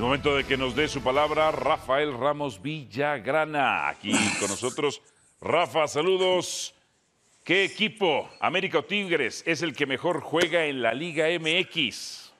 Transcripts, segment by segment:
El momento de que nos dé su palabra Rafael Ramos Villagrana. Aquí con nosotros. Rafa, saludos. ¿Qué equipo, América o Tigres, es el que mejor juega en la Liga MX?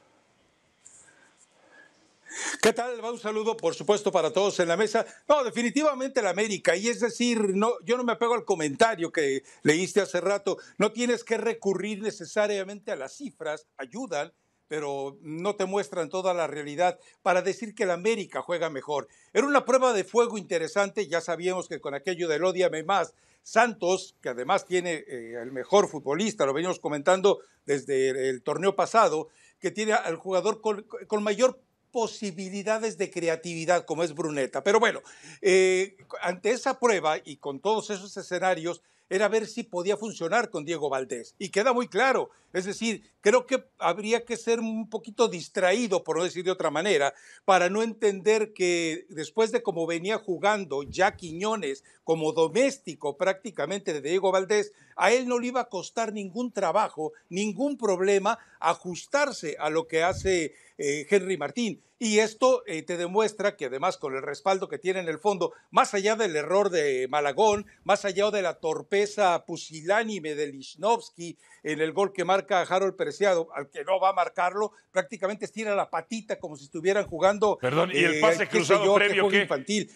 ¿Qué tal? Va un saludo, por supuesto, para todos en la mesa. No, definitivamente la América. Y es decir, no, yo no me apego al comentario que leíste hace rato. No tienes que recurrir necesariamente a las cifras, ayudan, pero no te muestran toda la realidad para decir que el América juega mejor. Era una prueba de fuego interesante, ya sabíamos que con aquello del odiame más, Santos, que además tiene el eh, mejor futbolista, lo venimos comentando desde el, torneo pasado, que tiene al jugador con, mayor posibilidades de creatividad como es Bruneta. Pero bueno, eh, ante esa prueba y con todos esos escenarios, era ver si podía funcionar con Diego Valdés. Y queda muy claro. Es decir, creo que habría que ser un poquito distraído, por no decir de otra manera, para no entender que después de cómo venía jugando ya Quiñones como doméstico prácticamente de Diego Valdés, a él no le iba a costar ningún trabajo, ningún problema ajustarse a lo que hace eh, Henry Martín. Y esto eh, te demuestra que además con el respaldo que tiene en el fondo, más allá del error de Malagón, más allá de la torpeza pusilánime de Lichnowsky en el gol que marca Harold Preciado, al que no va a marcarlo, prácticamente estira la patita como si estuvieran jugando. Perdón, y el eh, pase cruzado previo que infantil.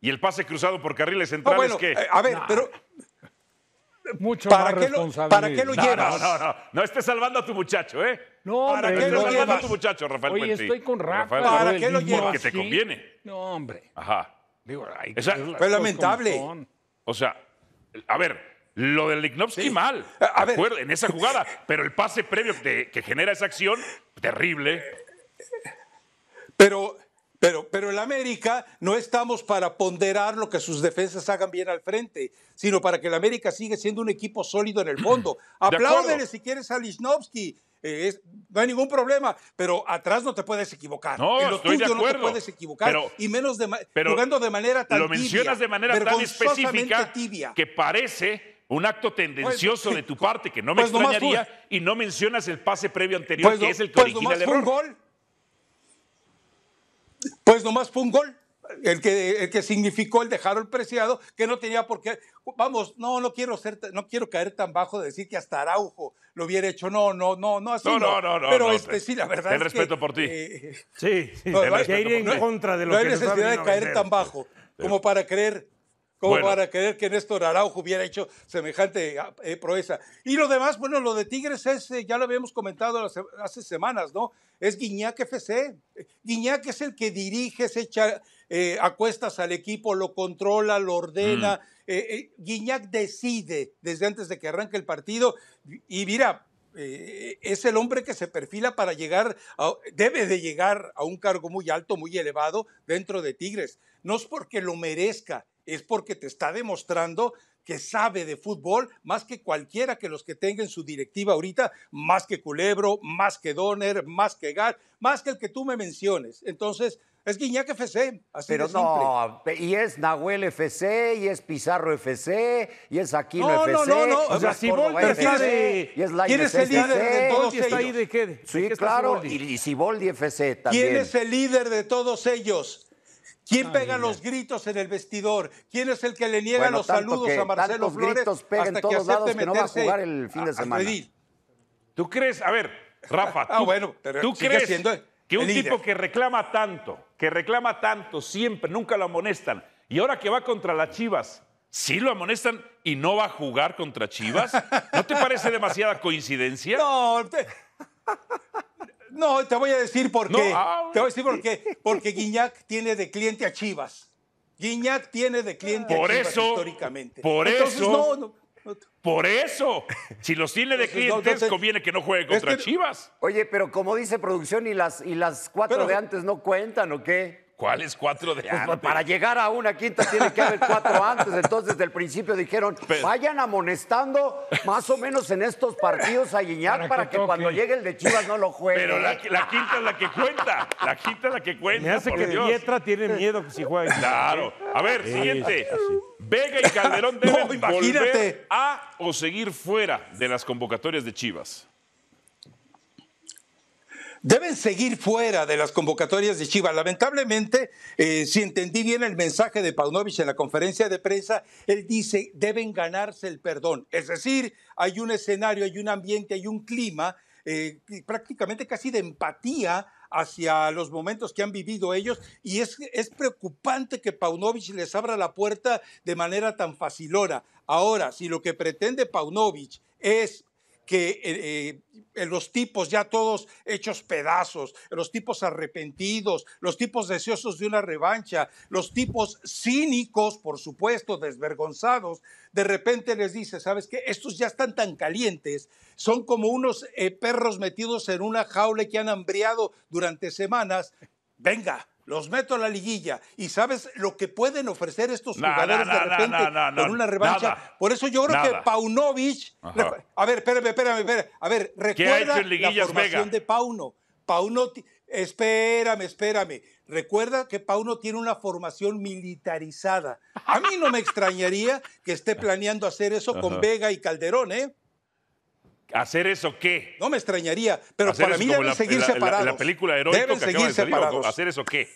¿Y el pase cruzado por carriles centrales qué? A ver, pero mucho ¿Para más qué Lo, ¿Para qué lo llevas? No, no, no, no. estés salvando a tu muchacho, ¿eh? No, ¿Para qué lo salvando a tu muchacho, Rafael Oye, estoy con Rafa. ¿Para qué lo llevas? Porque te conviene. No, hombre. Ajá. Digo, fue lamentable. O sea, a ver, lo del Lignovsky mal, a ver. en esa jugada, pero el pase previo que genera esa acción, terrible. Pero pero, pero en América no estamos para ponderar lo que sus defensas hagan bien al frente, sino para que el América siga siendo un equipo sólido en el mundo. Apláudele si quieres a Lichnowsky. Eh, no hay ningún problema, pero atrás no te puedes equivocar. No, no te puedes equivocar. y menos de, jugando de manera tan Lo mencionas de manera tan específica tibia. que parece un acto tendencioso pues, de tu parte que no me pues extrañaría y no mencionas el pase previo anterior pues que es el que origina el error. Pues nomás fue un gol. El que, que significó el dejar al Preciado, que no tenía por qué. Vamos, no, no quiero ser, no quiero caer tan bajo de decir que hasta Araujo lo hubiera hecho. No, no, no, no así. No, Pero sí, la verdad. El respeto por ti. Eh, sí, no, el en contra de no hay necesidad de caer tan bajo como para creer ¿Cómo van para creer que Néstor Araujo hubiera hecho semejante eh, proeza? Y lo demás, bueno, lo de Tigres es, eh, ya lo habíamos comentado hace, semanas, ¿no? Es Guiñac FC. Guiñac es el que dirige, se echa eh, acuestas a al equipo, lo controla, lo ordena. Mm. Guiñac decide desde antes de que arranque el partido. Y mira, es el hombre que se perfila para llegar, debe de llegar a un cargo muy alto, muy elevado dentro de Tigres. No es porque lo merezca, es porque te está demostrando que sabe de fútbol más que cualquiera que los que tengan su directiva ahorita, más que Culebro, más que Donner, más que Gar, más que el que tú me menciones. Entonces, es Guiñac FC, así Pero no, y es Nahuel FC, y es Pizarro FC, y es Aquino FC. No, no, no, o sea, es ¿Quién es el líder de todos ellos? sí, claro, y, Siboldi FC también. ¿Quién es el líder de todos ellos? ¿Quién pega los gritos en el vestidor? ¿Quién es el que le niega los saludos a Marcelo Flores hasta que acepte que no va a jugar el fin de semana? ¿Tú crees? A ver, Rafa, ah, tú, crees que un tipo que reclama tanto, que reclama tanto siempre, nunca lo amonestan, y ahora que va contra las Chivas, sí lo amonestan y no va a jugar contra Chivas? ¿No te parece demasiada coincidencia? No, te... No, te voy a decir por qué. Ah, te voy a decir por qué. Porque Guiñac tiene de cliente a Chivas. Guiñac tiene de cliente a Chivas históricamente. Por eso. No, no, Por eso, si los tiene de clientes, conviene que no juegue contra Chivas. Oye, pero como dice producción, ¿y las, y las cuatro de antes no cuentan o qué? ¿Cuáles cuatro de antes? Para llegar a una quinta tiene que haber cuatro antes. Entonces, desde el principio dijeron, vayan amonestando más o menos en estos partidos a guiñar para, que, cuando llegue el de Chivas no lo juegue. Pero la, quinta es la que cuenta. La quinta es la que cuenta. Me hace que tiene miedo que si juega. Claro. A ver, siguiente. Vega y Calderón deben volver a o seguir fuera de las convocatorias de Chivas deben seguir fuera de las convocatorias de Chivas. Lamentablemente, eh, si entendí bien el mensaje de Paunovic en la conferencia de prensa, él dice, deben ganarse el perdón. Es decir, hay un escenario, hay un ambiente, hay un clima eh, prácticamente casi de empatía hacia los momentos que han vivido ellos y es, es preocupante que Paunovic les abra la puerta de manera tan facilora. Ahora, si lo que pretende Paunovic es que eh, eh, eh, los tipos ya todos hechos pedazos, los tipos arrepentidos, los tipos deseosos de una revancha, los tipos cínicos, por supuesto, desvergonzados, de repente les dice, ¿sabes qué? Estos ya están tan calientes, son como unos perros metidos en una jaula que han hambriado durante semanas, venga, los meto a la liguilla. Y sabes lo que pueden ofrecer estos jugadores de repente con una revancha. Por eso yo creo que Paunovic. A ver, espérame, espérame, espérame. A ver, recuerda la formación de Pauno. Pauno, espérame, espérame. Recuerda que Pauno tiene una formación militarizada. A mí no me extrañaría que esté planeando hacer eso con Vega y Calderón, ¿eh? ¿Hacer eso qué? No me extrañaría, pero para mí deben seguir separados. La, película heroica que seguir de separados. ¿Hacer eso qué?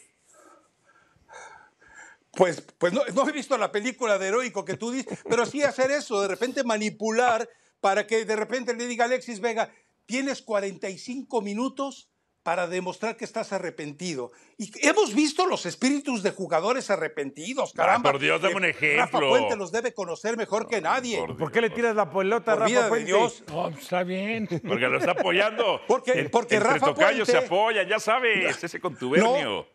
Pues, pues no, he visto la película de heroico que tú dices, pero sí hacer eso, de repente manipular para que de repente le diga Alexis Vega, tienes 45 minutos para demostrar que estás arrepentido. Y hemos visto los espíritus de jugadores arrepentidos, caramba. por Dios, dame un eh, ejemplo. Rafa Puente los debe conocer mejor que nadie. Por, qué le tiras la pelota a Rafa Puente? Dios. está bien. Porque lo está apoyando. Porque, porque entre Rafa Puente... se apoya, ya sabes, ese contubernio.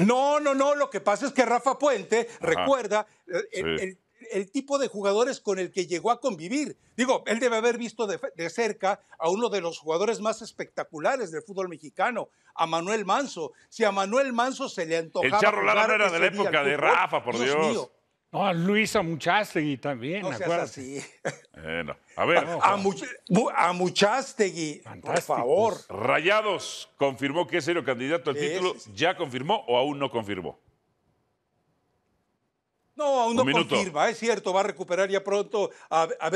No. No, no, Lo que pasa es que Rafa Puente, recuerda, eh, el tipo de jugadores con el que llegó a convivir. Digo, él debe haber visto de, cerca a uno de los jugadores más espectaculares del fútbol mexicano, a Manuel Manso. Si a Manuel Manso se le antojaba... El Charro Lara era de la época de Rafa, por Dios. No, a Luisa Muchastegui también, Bueno, a ver. a, Muchastegui, por favor. Rayados confirmó que es el candidato al título. ¿Ya confirmó o aún no confirmó? No, aún no confirma, es cierto, va a recuperar ya pronto a, a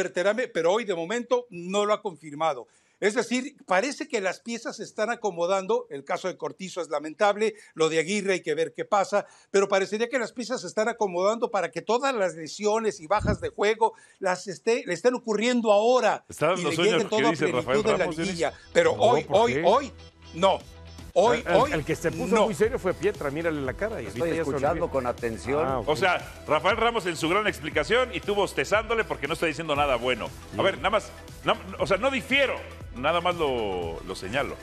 pero hoy de momento no lo ha confirmado. Es decir, parece que las piezas se están acomodando. El caso de Cortizo es lamentable, lo de Aguirre hay que ver qué pasa, pero parecería que las piezas se están acomodando para que todas las lesiones y bajas de juego las esté, le estén ocurriendo ahora. y le llegue toda plenitud la liguilla. Pero hoy, hoy, hoy, no. Hoy, el, que se puso muy serio fue Pietra, mírale la cara. Y Estoy escuchando con atención. Ah, o sea, Rafael Ramos en su gran explicación y tú bostezándole porque no está diciendo nada bueno. A ver, nada más, o sea, no difiero, nada más lo, lo señalo.